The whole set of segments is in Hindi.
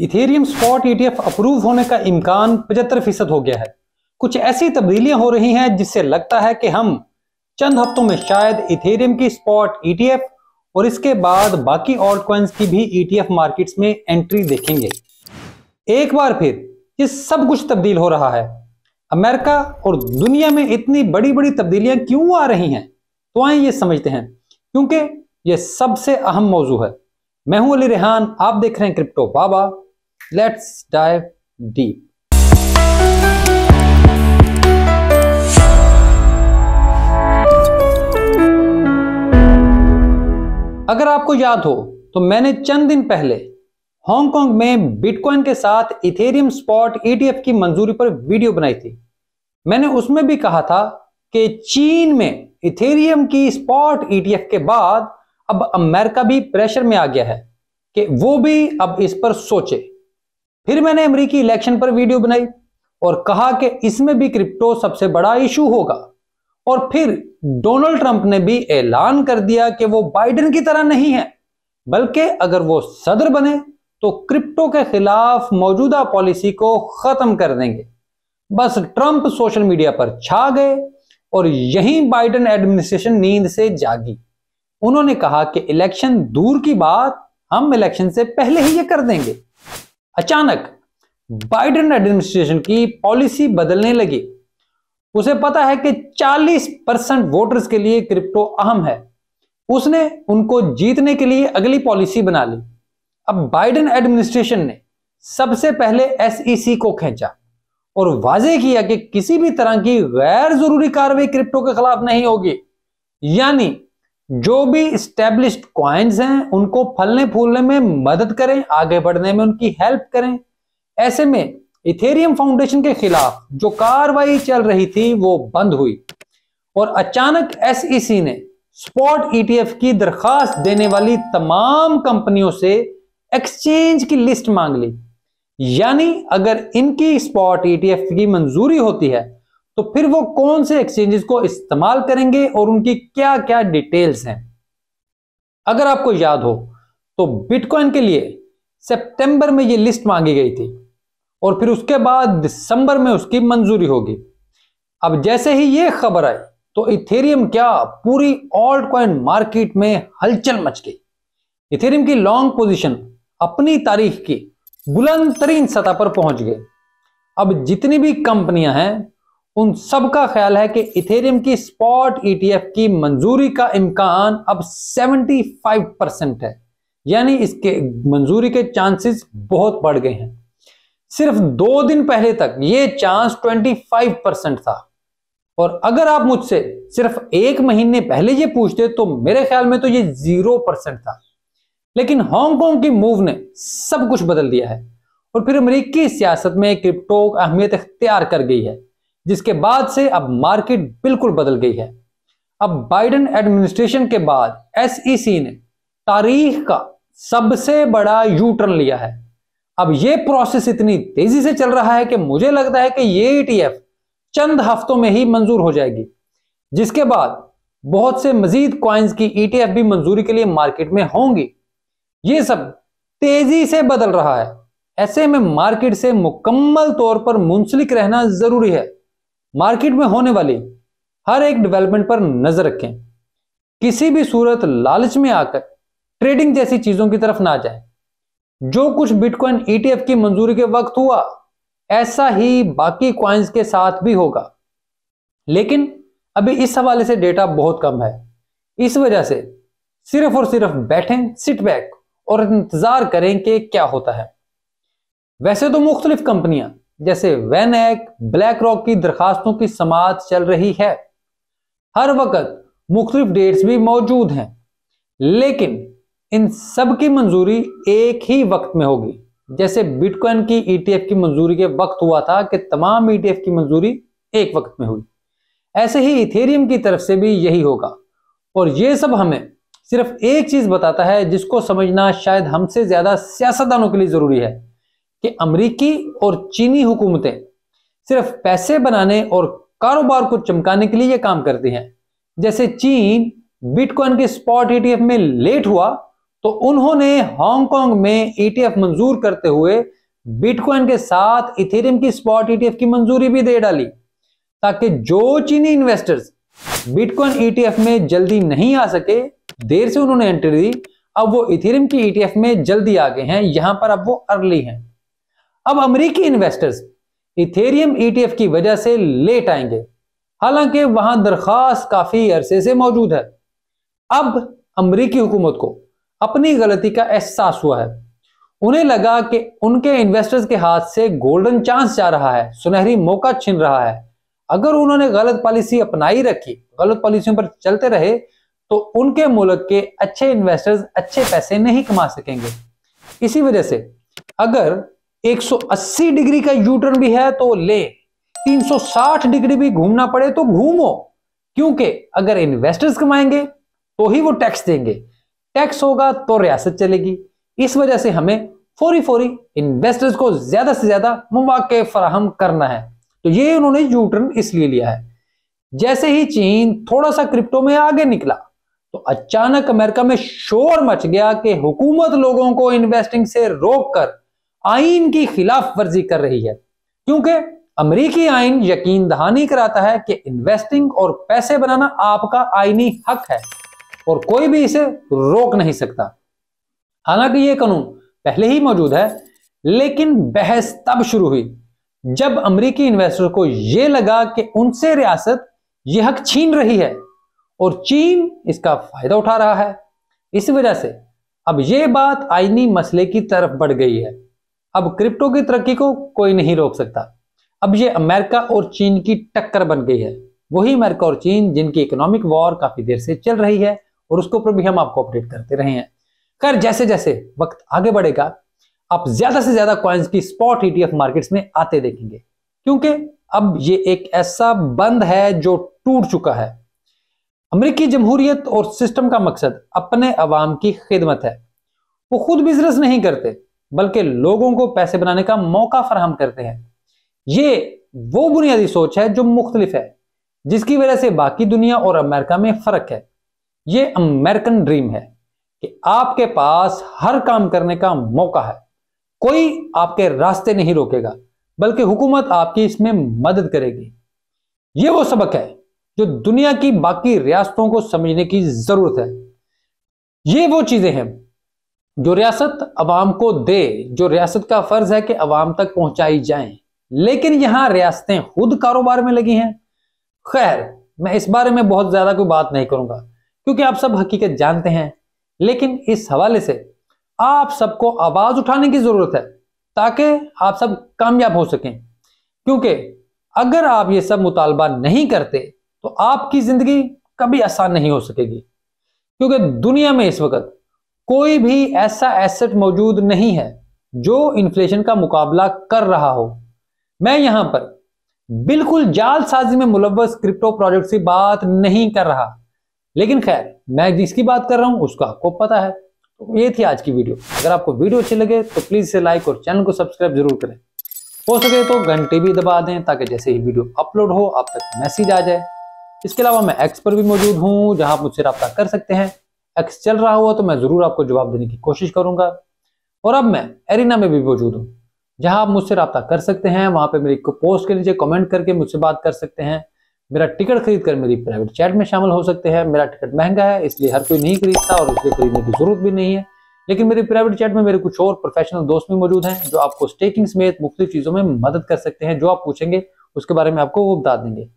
इथेरियम स्पॉट ईटीएफ अप्रूव होने का इम्कान पचहत्तर फीसद हो गया है कुछ ऐसी तब्दीलियां हो रही हैं जिससे लगता है कि हम चंद हफ्तों में शायद इथेरियम की स्पॉट ईटीएफ e और इसके बाद बाकी ऑल्ट की भी ईटीएफ e मार्केट्स में एंट्री देखेंगे एक बार फिर ये सब कुछ तब्दील हो रहा है अमेरिका और दुनिया में इतनी बड़ी बड़ी तब्दीलियां क्यों आ रही हैं तो आए ये समझते हैं क्योंकि ये सबसे अहम मौजू है मैं हूं अली रेहान आप देख रहे हैं क्रिप्टो बाबा लेट्स डाइव डीप अगर आपको याद हो तो मैंने चंद दिन पहले हांगकांग में बिटकॉइन के साथ इथेरियम स्पॉट ईटीएफ की मंजूरी पर वीडियो बनाई थी मैंने उसमें भी कहा था कि चीन में इथेरियम की स्पॉट ईटीएफ e के बाद अब अमेरिका भी प्रेशर में आ गया है कि वो भी अब इस पर सोचे फिर मैंने अमरीकी इलेक्शन पर वीडियो बनाई और कहा कि इसमें भी क्रिप्टो सबसे बड़ा इशू होगा और फिर डोनाल्ड ट्रंप ने भी ऐलान कर दिया कि वो बाइडेन की तरह नहीं है बल्कि अगर वो सदर बने तो क्रिप्टो के खिलाफ मौजूदा पॉलिसी को खत्म कर देंगे बस ट्रंप सोशल मीडिया पर छा गए और यहीं बाइडेन एडमिनिस्ट्रेशन नींद से जागी उन्होंने कहा कि इलेक्शन दूर की बात हम इलेक्शन से पहले ही ये कर देंगे अचानक बाइडन एडमिनिस्ट्रेशन की पॉलिसी बदलने लगी उसे पता है कि 40 परसेंट वोटर्स के लिए क्रिप्टो अहम है उसने उनको जीतने के लिए अगली पॉलिसी बना ली अब बाइडन एडमिनिस्ट्रेशन ने सबसे पहले एसईसी को खींचा और वाजे किया कि किसी भी तरह की गैर जरूरी कार्रवाई क्रिप्टो के खिलाफ नहीं होगी यानी जो भी स्टेब्लिश्ड क्वाइंस हैं उनको फलने फूलने में मदद करें आगे बढ़ने में उनकी हेल्प करें ऐसे में इथेरियम फाउंडेशन के खिलाफ जो कार्रवाई चल रही थी वो बंद हुई और अचानक एसईसी e ने स्पॉट ईटीएफ e की दरखास्त देने वाली तमाम कंपनियों से एक्सचेंज की लिस्ट मांग ली यानी अगर इनकी स्पॉट ईटीएफ e की मंजूरी होती है तो फिर वो कौन से एक्सचेंजेस को इस्तेमाल करेंगे और उनकी क्या क्या डिटेल्स हैं अगर आपको याद हो तो बिटकॉइन के लिए सितंबर में ये लिस्ट मांगी गई थी और फिर उसके बाद दिसंबर में उसकी मंजूरी होगी अब जैसे ही ये खबर आई तो इथेरियम क्या पूरी ऑल्ड कॉइन मार्केट में हलचल मच गई इथेरियम की लॉन्ग पोजीशन अपनी तारीख की बुलंद तरीन सतह पर पहुंच गए अब जितनी भी कंपनियां हैं उन सब का ख्याल है कि इथेरियम की स्पॉट ईटीएफ e की मंजूरी का इम्कान अब 75 परसेंट है यानी इसके मंजूरी के चांसेस बहुत बढ़ गए हैं सिर्फ दो दिन पहले तक ये चांस 25 परसेंट था और अगर आप मुझसे सिर्फ एक महीने पहले ये पूछते तो मेरे ख्याल में तो ये जीरो परसेंट था लेकिन हांगकांग की मूव ने सब कुछ बदल दिया है और फिर अमरीकी सियासत में क्रिप्टो अहमियत अख्तियार कर गई है जिसके बाद से अब मार्केट बिल्कुल बदल गई है अब बाइडन एडमिनिस्ट्रेशन के बाद एसईसी e ने तारीख का सबसे बड़ा यू टर्न लिया है अब ये प्रोसेस इतनी तेजी से चल रहा है कि मुझे लगता है कि ये ईटीएफ e चंद हफ्तों में ही मंजूर हो जाएगी जिसके बाद बहुत से मजीद क्वाइंस की ईटीएफ e भी मंजूरी के लिए मार्केट में होंगी ये सब तेजी से बदल रहा है ऐसे में मार्केट से मुकम्मल तौर पर मुंसलिक रहना जरूरी है मार्केट में होने वाली हर एक डेवलपमेंट पर नजर रखें किसी भी सूरत लालच में आकर ट्रेडिंग जैसी चीजों की तरफ ना जाए जो कुछ बिटकॉइन ईटीएफ e की मंजूरी के वक्त हुआ ऐसा ही बाकी क्वाइंस के साथ भी होगा लेकिन अभी इस हवाले से डेटा बहुत कम है इस वजह से सिर्फ और सिर्फ बैठें सिट बैक और इंतजार करें कि क्या होता है वैसे तो मुख्तलिफ कंपनियां जैसे वेन एक ब्लैक रॉक की दरखास्तों की समात चल रही है हर वक्त मुख्तलिफ डेट्स भी मौजूद हैं लेकिन इन सब की मंजूरी एक ही वक्त में होगी जैसे बिटकॉइन की ईटीएफ e की मंजूरी के वक्त हुआ था कि तमाम ईटीएफ e की मंजूरी एक वक्त में हुई ऐसे ही इथेरियम की तरफ से भी यही होगा और ये सब हमें सिर्फ एक चीज बताता है जिसको समझना शायद हमसे ज्यादा सियासतदानों के लिए जरूरी है कि अमरीकी और चीनी हुकूमतें सिर्फ पैसे बनाने और कारोबार को चमकाने के लिए ये काम करती हैं जैसे चीन बिटकॉइन के स्पॉट ईटीएफ e में लेट हुआ तो उन्होंने हांगकांग में ईटीएफ e मंजूर करते हुए बिटकॉइन के साथ इथेरियम की स्पॉट ईटीएफ e की मंजूरी भी दे डाली ताकि जो चीनी इन्वेस्टर्स बिटकॉइन ईटीएफ में जल्दी नहीं आ सके देर से उन्होंने एंट्री दी अब वो इथेरियम की ईटीएफ में जल्दी आ गए हैं यहां पर अब वो अर्ली हैं अब अमेरिकी इन्वेस्टर्स इथेरियम ईटीएफ की वजह से लेट आएंगे हालांकि वहां दरखास्त काफी अरसे से मौजूद है अब अमरीकी हुकूमत को अपनी गलती का एहसास हुआ है उन्हें लगा कि उनके इन्वेस्टर्स के हाथ से गोल्डन चांस जा रहा है सुनहरी मौका छिन रहा है अगर उन्होंने गलत पॉलिसी अपनाई रखी गलत पॉलिसियों पर चलते रहे तो उनके मुल्क के अच्छे इन्वेस्टर्स अच्छे पैसे नहीं कमा सकेंगे इसी वजह से अगर 180 डिग्री का यू टर्न भी है तो ले 360 डिग्री भी घूमना पड़े तो घूमो क्योंकि अगर इन्वेस्टर्स कमाएंगे तो ही वो टैक्स देंगे टैक्स होगा तो रियासत चलेगी इस वजह से हमें फोरी फोरी इन्वेस्टर्स को ज्यादा से ज्यादा मौके फराहम करना है तो ये उन्होंने यू टर्न इसलिए लिया है जैसे ही चीन थोड़ा सा क्रिप्टो में आगे निकला तो अचानक अमेरिका में शोर मच गया कि हुकूमत लोगों को इन्वेस्टिंग से रोक कर आइन की खिलाफ वर्जी कर रही है क्योंकि अमरीकी आइन यकीन दहानी कराता है कि इन्वेस्टिंग और पैसे बनाना आपका आइनी हक है और कोई भी इसे रोक नहीं सकता हालांकि यह कानून पहले ही मौजूद है लेकिन बहस तब शुरू हुई जब अमरीकी इन्वेस्टर को यह लगा कि उनसे रियासत यह हक छीन रही है और चीन इसका फायदा उठा रहा है इस वजह से अब यह बात आईनी मसले की तरफ बढ़ गई है अब क्रिप्टो की तरक्की को कोई नहीं रोक सकता अब ये अमेरिका और चीन की टक्कर बन गई है वही अमेरिका और चीन जिनकी इकोनॉमिक वॉर काफी देर से चल रही है और उसके ऊपर भी हम आपको अपडेट करते रहे हैं खैर जैसे जैसे वक्त आगे बढ़ेगा आप ज्यादा से ज्यादा क्वाइंस की स्पॉट ईटीएफ मार्केट्स में आते देखेंगे क्योंकि अब ये एक ऐसा बंद है जो टूट चुका है अमरीकी जमहूरियत और सिस्टम का मकसद अपने अवाम की खिदमत है वो खुद बिजनेस नहीं करते बल्कि लोगों को पैसे बनाने का मौका फराहम करते हैं ये वो बुनियादी सोच है जो मुख्तलिफ है जिसकी वजह से बाकी दुनिया और अमेरिका में फ़र्क है ये अमेरिकन ड्रीम है कि आपके पास हर काम करने का मौका है कोई आपके रास्ते नहीं रोकेगा बल्कि हुकूमत आपकी इसमें मदद करेगी ये वो सबक है जो दुनिया की बाकी रियासतों को समझने की ज़रूरत है ये वो चीज़ें हैं जो रियासत अवाम को दे जो रियासत का फर्ज है कि अवाम तक पहुंचाई जाए लेकिन यहां रियासतें खुद कारोबार में लगी हैं खैर मैं इस बारे में बहुत ज़्यादा कोई बात नहीं करूंगा क्योंकि आप सब हकीकत जानते हैं लेकिन इस हवाले से आप सबको आवाज़ उठाने की ज़रूरत है ताकि आप सब कामयाब हो सकें क्योंकि अगर आप ये सब मुतालबा नहीं करते तो आपकी ज़िंदगी कभी आसान नहीं हो सकेगी क्योंकि दुनिया में इस वक्त कोई भी ऐसा एसेट मौजूद नहीं है जो इन्फ्लेशन का मुकाबला कर रहा हो मैं यहां पर बिल्कुल जालसाजी में मुलवस क्रिप्टो प्रोजेक्ट से बात नहीं कर रहा लेकिन खैर मैं जिसकी बात कर रहा हूं उसका आपको पता है तो ये थी आज की वीडियो अगर आपको वीडियो अच्छी लगे तो प्लीज इसे लाइक और चैनल को सब्सक्राइब जरूर करें हो सके तो घंटे भी दबा दें ताकि जैसे ही वीडियो अपलोड हो आप तक मैसेज आ जाए इसके अलावा मैं एक्स पर भी मौजूद हूँ जहाँ आप मुझसे रब्ता कर सकते हैं एक्स चल रहा हुआ तो मैं ज़रूर आपको जवाब देने की कोशिश करूंगा और अब मैं एरिना में भी मौजूद हूँ जहां आप मुझसे रब्ता कर सकते हैं वहां पर मेरी पोस्ट के नीचे कॉमेंट करके मुझसे बात कर सकते हैं मेरा टिकट खरीद कर मेरी प्राइवेट चैट में शामिल हो सकते हैं मेरा टिकट महंगा है इसलिए हर कोई नहीं खरीदता और इसलिए खरीदने की जरूरत भी नहीं है लेकिन मेरी प्राइवेट चैट में मेरे कुछ और प्रोफेशनल दोस्त भी मौजूद हैं जो आपको स्टेकिंग समेत मुख्तु चीज़ों में मदद कर सकते हैं जो आप पूछेंगे उसके बारे में आपको वो बता देंगे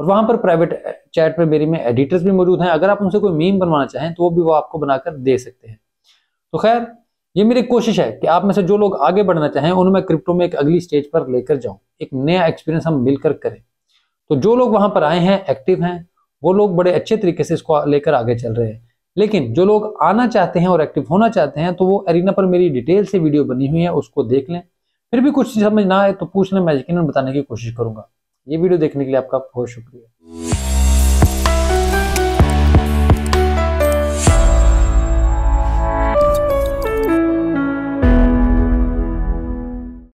और वहां पर प्राइवेट चैट पर मेरी में एडिटर्स भी मौजूद हैं अगर आप उनसे कोई मीम बनवाना चाहें तो वो भी वो आपको बनाकर दे सकते हैं तो खैर ये मेरी कोशिश है कि आप में से जो लोग आगे बढ़ना चाहें उन्हें मैं क्रिप्टो में एक अगली स्टेज पर लेकर जाऊं एक नया एक्सपीरियंस हम मिलकर करें तो जो लोग वहां पर आए हैं एक्टिव हैं वो लोग बड़े अच्छे तरीके से इसको लेकर आगे चल रहे हैं लेकिन जो लोग आना चाहते हैं और एक्टिव होना चाहते हैं तो वो एरिना पर मेरी डिटेल से वीडियो बनी हुई है उसको देख लें फिर भी कुछ समझ ना आए तो पूछ लें मैं यकीन बताने की कोशिश करूंगा ये वीडियो देखने के लिए आपका बहुत शुक्रिया